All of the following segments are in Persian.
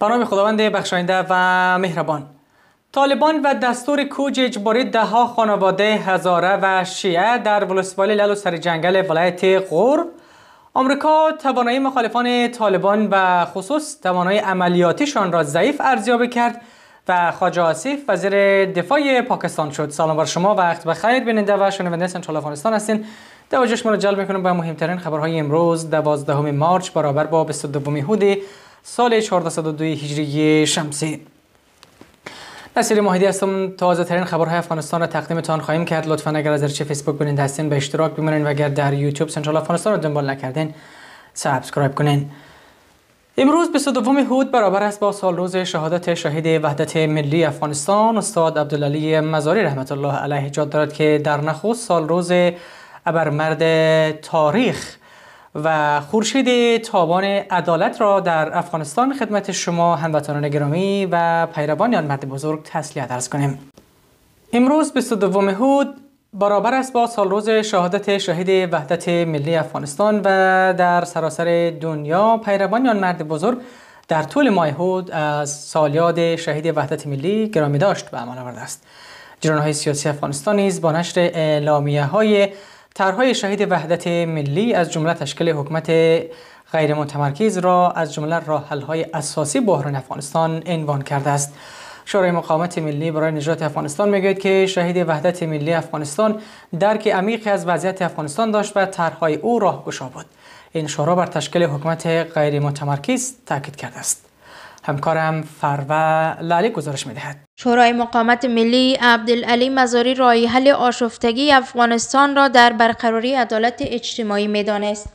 به خداوند بخشاینده و مهربان طالبان و دستور کوج اجباری دهها خانواده هزاره و شیعه در ولسوالی للو سر جنگل ولایت غور آمریکا توانایی مخالفان طالبان و خصوص توانایی عملیاتیشان را ضعیف ارزیابی کرد و خواجه آسیف وزیر دفاع پاکستان شد سلام بر شما وقت بخیر بیننده و شنونده سنترال افغانستان هستین توجه شما را جلب میکنم به مهمترین خبرهای امروز دوازدهم مارچ برابر با 22 هودی سال 1402 هجری شمسی نسیر ماهدی هستم تازه ترین خبرهای افغانستان را تقدیمتان خواهیم کرد لطفا اگر از چه فیسبوک بیننده هستین به اشتراک بمانین و اگر در یوتیوب سنترال افغانستان را دنبال نکردین سابسکرایب کنین امروز 22 هود برابر است با روز شهادت شهید وحدت ملی افغانستان استاد عبدالعلی مزاری رحمت الله علیه جاد دارد که در نخست سالروز ابرمرد تاریخ و خورشید تابان عدالت را در افغانستان خدمت شما هموطنان گرامی و پیروان آن مرد بزرگ تسلیت ارز کنیم امروز 22 هود برابر است با روز شهادت شهید وحدت ملی افغانستان و در سراسر دنیا پیروان آن مرد بزرگ در طول ماه هود از سالیاد شهید وحدت ملی گرامی داشت به امان آورده است جرانهای سیاسی افغانستان نیز با نشر اعلامیه های طرحهای شهید وحدت ملی از جمله تشکیل حکومت غیر متمرکز را از جمله های اساسی بحران افغانستان عنوان کرده است. شورای مقاومت ملی برای نجات افغانستان میگوید که شهید وحدت ملی افغانستان درک عمیقی از وضعیت افغانستان داشت و طرحهای او راهگشا بود. این شورا بر تشکیل حکمت غیر متمرکز تاکید کرده است. همکارم فروه لاله گزارش میدهد شورای مقامت ملی عبدالعلی مزاری رای حل آشفتگی افغانستان را در برقراری عدالت اجتماعی میدانست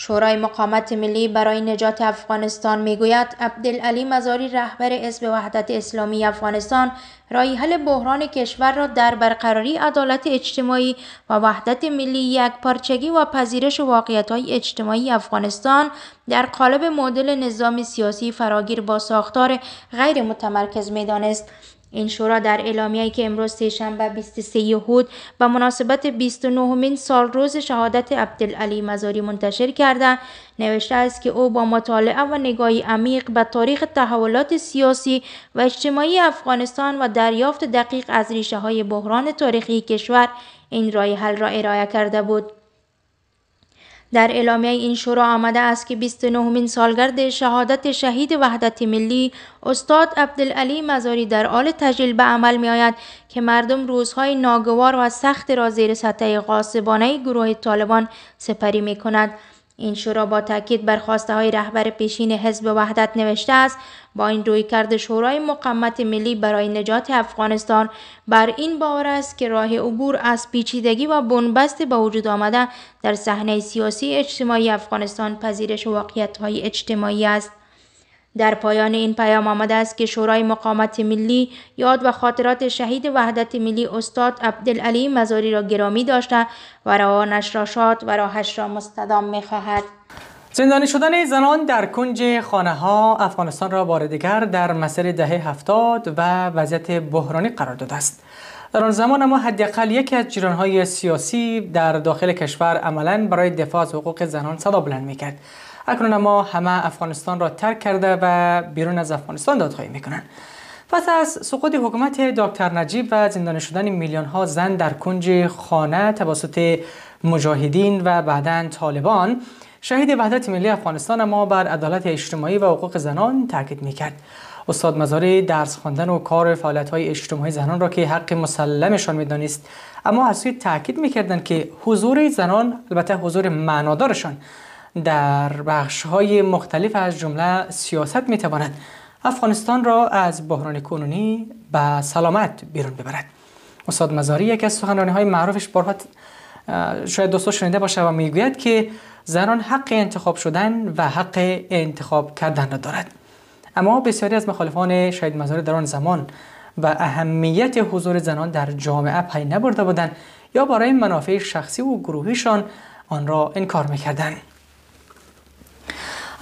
شورای مقامت ملی برای نجات افغانستان میگوید عبدالعلی مزاری رهبر حزب وحدت اسلامی افغانستان رای حل بحران کشور را در برقراری عدالت اجتماعی و وحدت ملی یک پارچگی و پذیرش واقعیت های اجتماعی افغانستان در قالب مدل نظام سیاسی فراگیر با ساختار غیر متمرکز میدانست این شورا در اعلامیه‌ای که امروز سهشنبه 23 یهود به مناسبت 29مین روز شهادت عبدالعلی مزاری منتشر کرده نوشته است که او با مطالعه و نگاهی عمیق به تاریخ تحولات سیاسی و اجتماعی افغانستان و دریافت دقیق از ریشه های بحران تاریخی کشور این رای حل را ارائه کرده بود در اعلامیه این شورا آمده است که 29 سالگرد شهادت شهید وحدت ملی استاد عبدالعلی مزاری در آل تجلیل به عمل می آید که مردم روزهای ناگوار و سخت را زیر سطح قاسبانه گروه طالبان سپری می کند. این شورا با تاکید بر خواسته های رهبر پیشین حزب وحدت نوشته است با این رویکرد شورای مقامت ملی برای نجات افغانستان بر این باور است که راه عبور از پیچیدگی و بنبست به وجود آمده در صحنه سیاسی اجتماعی افغانستان پذیرش واقعیت های اجتماعی است در پایان این پیام آمده است که شورای مقامت ملی یاد و خاطرات شهید وحدت ملی استاد عبدالعلی مزاری را گرامی داشته و روانش را شاد و راهش را مستدام می خواهد. زندانی شدن زنان در کنج خانه ها افغانستان را بار در مسیر دهه هفتاد و وضعیت بحرانی قرار داده است. در آن زمان ما حداقل یکی از جیرانهای سیاسی در داخل کشور عملا برای دفاع از حقوق زنان صدا بلند میکرد اکنون اما همه افغانستان را ترک کرده و بیرون از افغانستان دادخواهی میکنند پس از سقوط حکومت دکتر نجیب و زندانی شدن میلیون ها زن در کنج خانه توسط مجاهدین و بعدا طالبان شهید وحدت ملی افغانستان ما بر عدالت اجتماعی و حقوق زنان تاکید میکرد استاد مزاری درس خواندن و کار فعالیت های اجتماعی زنان را که حق مسلمشان میدانست اما از سوی تاکید میکردند که حضور زنان البته حضور معنادارشان در بخش های مختلف از جمله سیاست میتواند افغانستان را از بحران کنونی به سلامت بیرون ببرد استاد مزاری یکی از سخنرانی های معروفش بارها شاید دوستا شنیده باشه و میگوید که زنان حق انتخاب شدن و حق انتخاب کردن را دارد اما بسیاری از مخالفان شهید مزار در آن زمان و اهمیت حضور زنان در جامعه پی نبرده بودند یا برای منافع شخصی و گروهیشان آن را انکار میکردند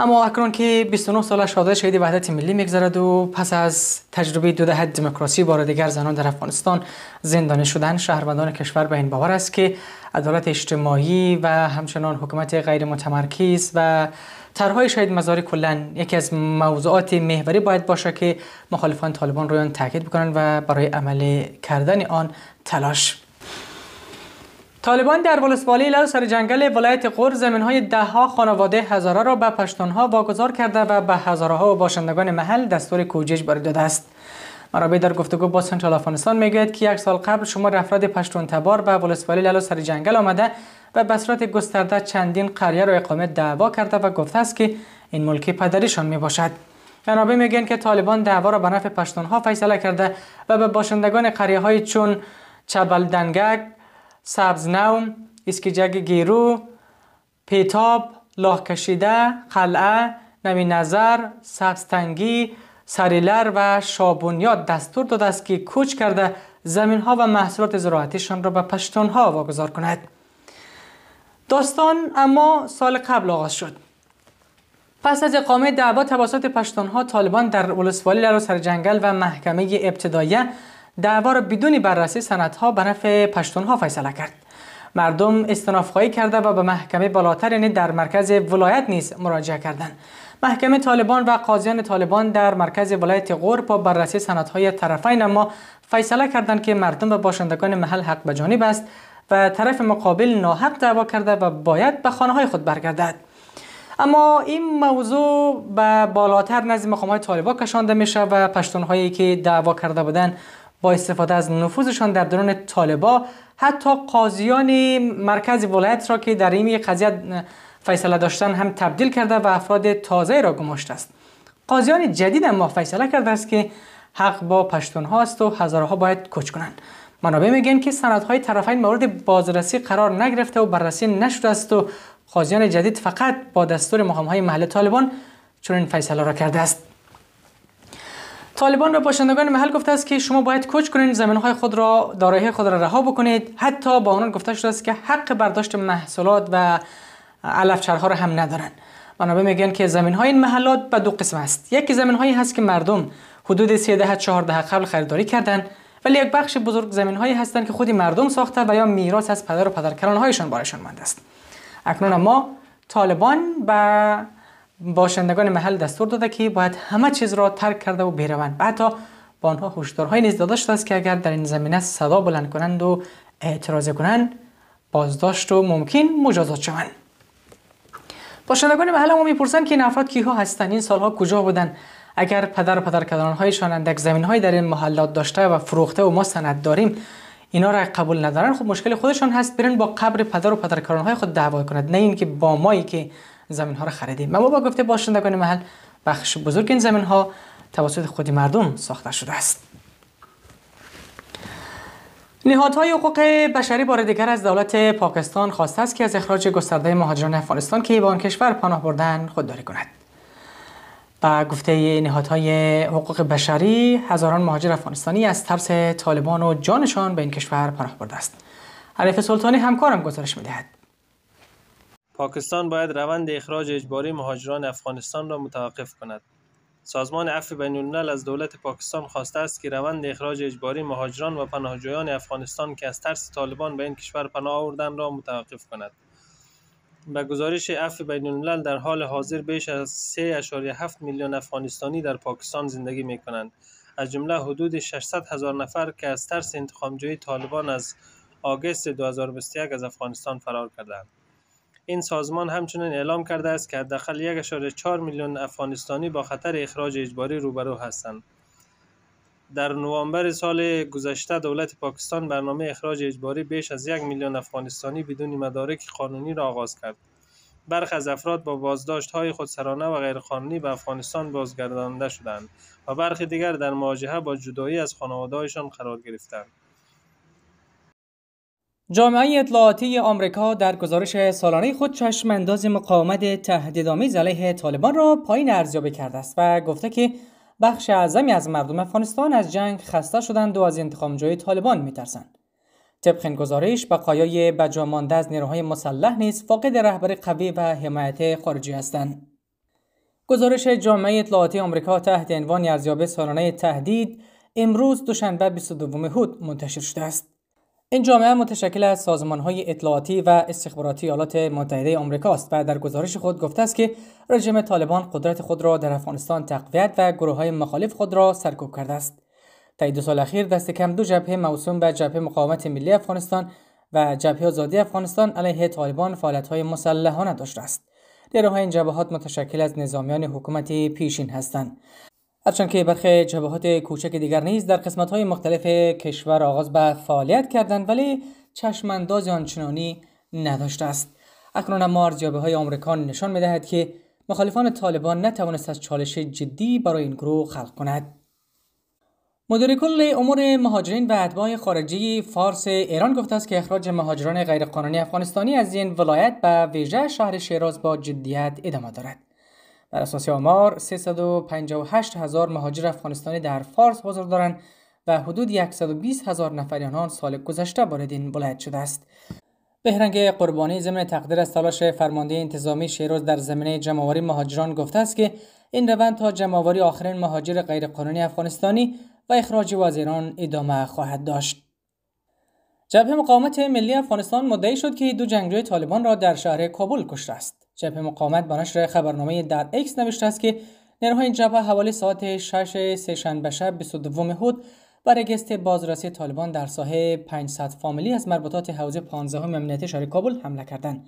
اما اکنون که 29 سال شاده شهید وحدت ملی میگذرد و پس از تجربه دو دهه دموکراسی بار دیگر زنان در افغانستان زندانی شدن شهروندان کشور به این باور است که عدالت اجتماعی و همچنان حکومت غیر متمرکز و ترهای شاید مزاری کلا یکی از موضوعات محوری باید باشه که مخالفان طالبان روی آن تاکید بکنن و برای عمل کردن آن تلاش طالبان در ولسوالی لا سر جنگل ولایت غور زمینهای دهها خانواده هزاره را به پشتونها واگذار کرده و به ها و باشندگان محل دستور کوجش برای داده است عربی در گفتگو با سنترال افغانستان میگوید که یک سال قبل شما افراد پشتون تبار به ولسوالی لالا سر جنگل آمده و به صورت گسترده چندین قریه را اقامت دعوا کرده و گفته است که این ملکی پدریشان میباشد. باشد منابع میگن که طالبان دعوا را به نفع ها فیصله کرده و به باشندگان قریه های چون چبلدنگک، سبزنو، اسکیجگ گیرو، پیتاب، لاه کشیده، قلعه، نوی نظر، تنگی، سریلر و شابونیاد دستور داده است که کوچ کرده زمین ها و محصولات زراعتیشان را به پشتون ها واگذار کند داستان اما سال قبل آغاز شد پس از اقامه دعوا توسط ها طالبان در ولسوالی لرو سر جنگل و محکمه ابتدایه دعوا را بدون بررسی ها به نفع ها فیصله کرد مردم استنافخواهی کرده و به محکمه بالاتر یعنی در مرکز ولایت نیز مراجعه کردند محکمه طالبان و قاضیان طالبان در مرکز ولایت غور با بررسی سندهای طرفین اما فیصله کردند که مردم و باشندگان محل حق به جانب است و طرف مقابل ناحق دعوا کرده و باید به خانه های خود برگردد اما این موضوع به بالاتر نزد مقام های طالبا کشانده شود و پشتون هایی که دعوا کرده بودند با استفاده از نفوذشان در درون طالبا حتی قاضیان مرکز ولایت را که در این قضیه فیصله داشتن هم تبدیل کرده و افراد تازه را گماشته است قاضیان جدید اما فیصله کرده است که حق با پشتون هاست است و هزارها باید کوچ کنند منابع میگن که سندهای طرفین مورد بازرسی قرار نگرفته و بررسی نشده است و قاضیان جدید فقط با دستور مقام های محل طالبان چون این فیصله را کرده است طالبان به باشندگان محل گفته است که شما باید کوچ کنید های خود را دارایی خود را رها بکنید حتی با آنان گفته شده است که حق برداشت محصولات و علفچرها رو هم ندارن منابع میگن که زمین های این محلات به دو قسم است یکی زمین هایی هست که مردم حدود 3 تا 4 قبل خریداری کردن ولی یک بخش بزرگ زمین هایی هستند که خودی مردم ساخته و یا میراث از پدر و پدرکران هایشان بارشان مانده است اکنون ما طالبان به باشندگان محل دستور داده که باید همه چیز را ترک کرده و بیروند و حتی با آنها هشدارهایی نیز داده شده است که اگر در این زمینه صدا بلند کنند و اعتراض کنند بازداشت و ممکن مجازات شوند باشندگان محل ما میپرسن که این افراد کیها هستند این سالها کجا بودن اگر پدر پدر کدرانهایشان اندک های در این محلات داشته و فروخته و ما سند داریم اینا را قبول ندارن خب مشکل خودشان هست برن با قبر پدر و های خود دعوا کنند نه اینکه با مایی که زمین ها را خریدیم اما با گفته باشندگان محل بخش بزرگ این زمین ها توسط خود مردم ساخته شده است نهادهای حقوق بشری بار دیگر از دولت پاکستان خواسته است که از اخراج گسترده مهاجران افغانستان که به آن کشور پناه بردن خودداری کند. با گفته نهادهای حقوق بشری هزاران مهاجر افغانستانی از ترس طالبان و جانشان به این کشور پناه برده است. علیف سلطانی همکارم گزارش میدهد. پاکستان باید روند اخراج اجباری مهاجران افغانستان را متوقف کند. سازمان عفو الملل از دولت پاکستان خواسته است که روند اخراج اجباری مهاجران و پناهجویان افغانستان که از ترس طالبان به این کشور پناه آوردن را متوقف کند. به گزارش عفو الملل در حال حاضر بیش از 3.7 میلیون افغانستانی در پاکستان زندگی می کنند. از جمله حدود 600 هزار نفر که از ترس انتقامجوی طالبان از آگست 2021 از افغانستان فرار کردند. این سازمان همچنین اعلام کرده است که حداقل 1.4 میلیون افغانستانی با خطر اخراج اجباری روبرو هستند. در نوامبر سال گذشته دولت پاکستان برنامه اخراج اجباری بیش از یک میلیون افغانستانی بدون مدارک قانونی را آغاز کرد. برخ از افراد با بازداشت های خودسرانه و غیرقانونی به افغانستان بازگردانده شدند و برخی دیگر در مواجهه با جدایی از خانواده‌هایشان قرار گرفتند. جامعه اطلاعاتی آمریکا در گزارش سالانه خود چشم انداز مقاومت تهدیدآمیز علیه طالبان را پایین ارزیابی کرده است و گفته که بخش اعظمی از مردم افغانستان از جنگ خسته شدند و از جای طالبان میترسند طبق این گزارش بقایای مانده از نیروهای مسلح نیز فاقد رهبری قوی و حمایت خارجی هستند گزارش جامعه اطلاعاتی آمریکا تحت عنوان ارزیابی سالانه تهدید امروز دوشنبه 22 هود منتشر شده است این جامعه متشکل از سازمان های اطلاعاتی و استخباراتی ایالات متحده آمریکا است و در گزارش خود گفته است که رژیم طالبان قدرت خود را در افغانستان تقویت و گروه های مخالف خود را سرکوب کرده است. طی دو سال اخیر دست کم دو جبهه موسوم به جبهه مقاومت ملی افغانستان و جبهه آزادی افغانستان علیه طالبان فعالیت های مسلحانه داشته است. نیروهای این جبهات متشکل از نظامیان حکومت پیشین هستند هرچند که برخی جبهات کوچک دیگر نیز در قسمت های مختلف کشور آغاز به فعالیت کردند ولی چشمانداز آنچنانی نداشته است اکنون اما ارزیابی های آمریکان نشان میدهد که مخالفان طالبان نتوانست از چالش جدی برای این گروه خلق کند مدیر کل امور مهاجرین و اتباع خارجی فارس ایران گفته است که اخراج مهاجران غیرقانونی افغانستانی از این ولایت به ویژه شهر شیراز با جدیت ادامه دارد بر اساس آمار 358 هزار مهاجر افغانستانی در فارس حضور دارند و حدود 120 هزار نفری آنها سال گذشته وارد این ولایت شده است. بهرنگ قربانی ضمن تقدیر از تلاش فرمانده انتظامی شیروز در زمینه جمعآوری مهاجران گفته است که این روند تا جمعآوری آخرین مهاجر غیرقانونی افغانستانی و اخراج وزیران ادامه خواهد داشت. جبهه مقاومت ملی افغانستان مدعی شد که دو جنگجوی طالبان را در شهر کابل کشته است. جبهه مقاومت با نشر خبرنامه در اکس نوشته است که نیروهای این جبهه حوالی ساعت 6 سهشنبه شب 22 هود برای گست بازرسی طالبان در ساحه 500 فامیلی از مربوطات حوزه 15 امنیتی شهر کابل حمله کردند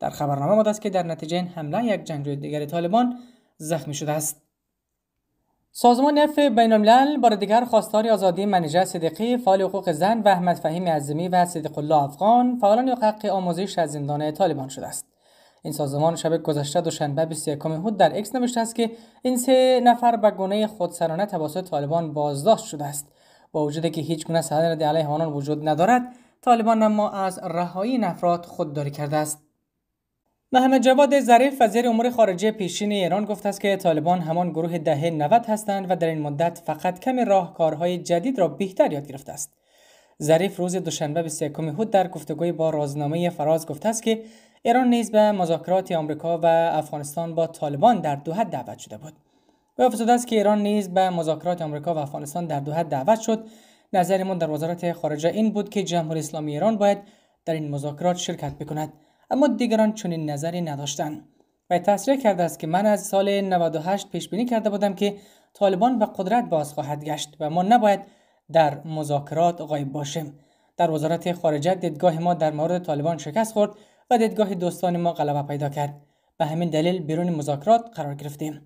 در خبرنامه آمده است که در نتیجه این حمله یک جنگجوی دیگر طالبان زخمی شده است سازمان نف بین الملل بار دیگر خواستار آزادی منیجه صدیقی فعال حقوق زن و احمد فهیم عزمی و صدیق الله افغان فعالان حق آموزش از زندان طالبان شده است این سازمان شب گذشته دوشنبه 21 هود در اکس نوشته است که این سه نفر به گونه خودسرانه توسط طالبان بازداشت شده است با وجود که هیچ گونه سند علیه آنان وجود ندارد طالبان اما از رهایی نفرات خود خودداری کرده است محمد جواد ظریف وزیر امور خارجه پیشین ایران گفته است که طالبان همان گروه دهه 90 هستند و در این مدت فقط کمی راهکارهای جدید را بهتر یاد گرفته است. ظریف روز دوشنبه 21 هود در گفتگوی با رازنامه فراز گفته است که ایران نیز به مذاکرات آمریکا و افغانستان با طالبان در حد دعوت شده بود به افزوده است که ایران نیز به مذاکرات آمریکا و افغانستان در حد دعوت شد ما در وزارت خارجه این بود که جمهوری اسلامی ایران باید در این مذاکرات شرکت بکند اما دیگران چنین نظری نداشتند و تصریح کرده است که من از سال 98 پیش بینی کرده بودم که طالبان به قدرت باز خواهد گشت و ما نباید در مذاکرات غایب باشیم در وزارت خارجه دیدگاه ما در مورد طالبان شکست خورد و دیدگاه دوستان ما غلبه پیدا کرد به همین دلیل بیرون مذاکرات قرار گرفتیم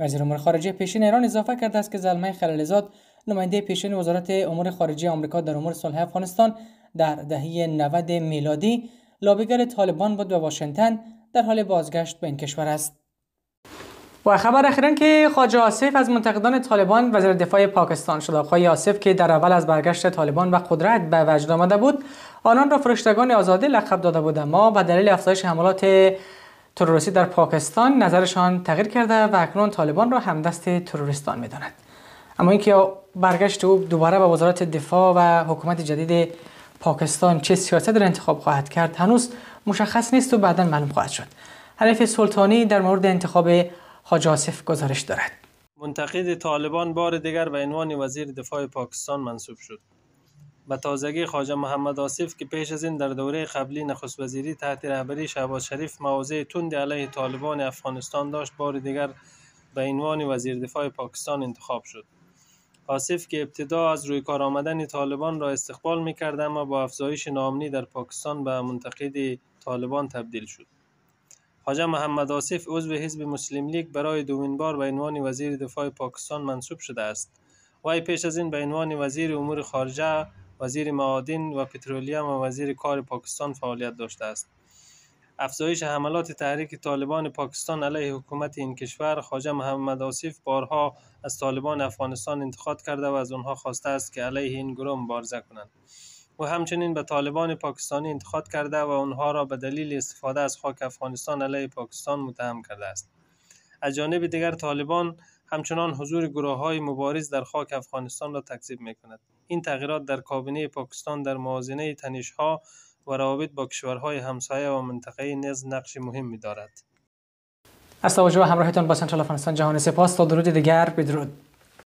وزیر امور خارجه پیشین ایران اضافه کرده است که زلمه خلیلزاد نماینده پیشین وزارت امور خارجه آمریکا در امور صلح افغانستان در دهه 90 میلادی لابیگر طالبان بود و واشنگتن در حال بازگشت به این کشور است و خبر اخیرا که خواجه آصف از منتقدان طالبان وزیر دفاع پاکستان شد آقای آصف که در اول از برگشت طالبان و قدرت به وجد آمده بود آنان را فرشتگان آزاده لقب داده بود اما به دلیل افزایش حملات تروریستی در پاکستان نظرشان تغییر کرده و اکنون طالبان را همدست تروریستان داند اما اینکه برگشت او دوباره به وزارت دفاع و حکومت جدید پاکستان چه سیاست را انتخاب خواهد کرد هنوز مشخص نیست و بعدا معلوم خواهد شد حریف سلطانی در مورد انتخاب حاج آصف گزارش دارد منتقد طالبان بار دیگر به عنوان وزیر دفاع پاکستان منصوب شد به تازگی خواجه محمد آصف که پیش از این در دوره قبلی نخست وزیری تحت رهبری شهباز شریف مواضع تند علیه طالبان افغانستان داشت بار دیگر به عنوان وزیر دفاع پاکستان انتخاب شد آصف که ابتدا از روی کار آمدن طالبان را استقبال کرد اما با افزایش نامنی در پاکستان به منتقد طالبان تبدیل شد حاجه محمد آصف عضو حزب مسلم لیگ برای دومین بار به عنوان وزیر دفاع پاکستان منصوب شده است وی پیش از این به عنوان وزیر امور خارجه وزیر معادن و پترولیم و وزیر کار پاکستان فعالیت داشته است افزایش حملات تحریک طالبان پاکستان علیه حکومت این کشور خواجه محمد آصف بارها از طالبان افغانستان انتخاب کرده و از آنها خواسته است که علیه این گروه مبارزه کنند و همچنین به طالبان پاکستانی انتخاب کرده و آنها را به دلیل استفاده از خاک افغانستان علیه پاکستان متهم کرده است از جانب دیگر طالبان همچنان حضور گروه های مبارز در خاک افغانستان را تکذیب می کند. این تغییرات در کابینه پاکستان در موازنه تنش ها و روابط با کشورهای همسایه و منطقه نیز نقش می دارد. از توجه همراهتان با سنترال افغانستان جهان سپاس تا درود دیگر بدرود.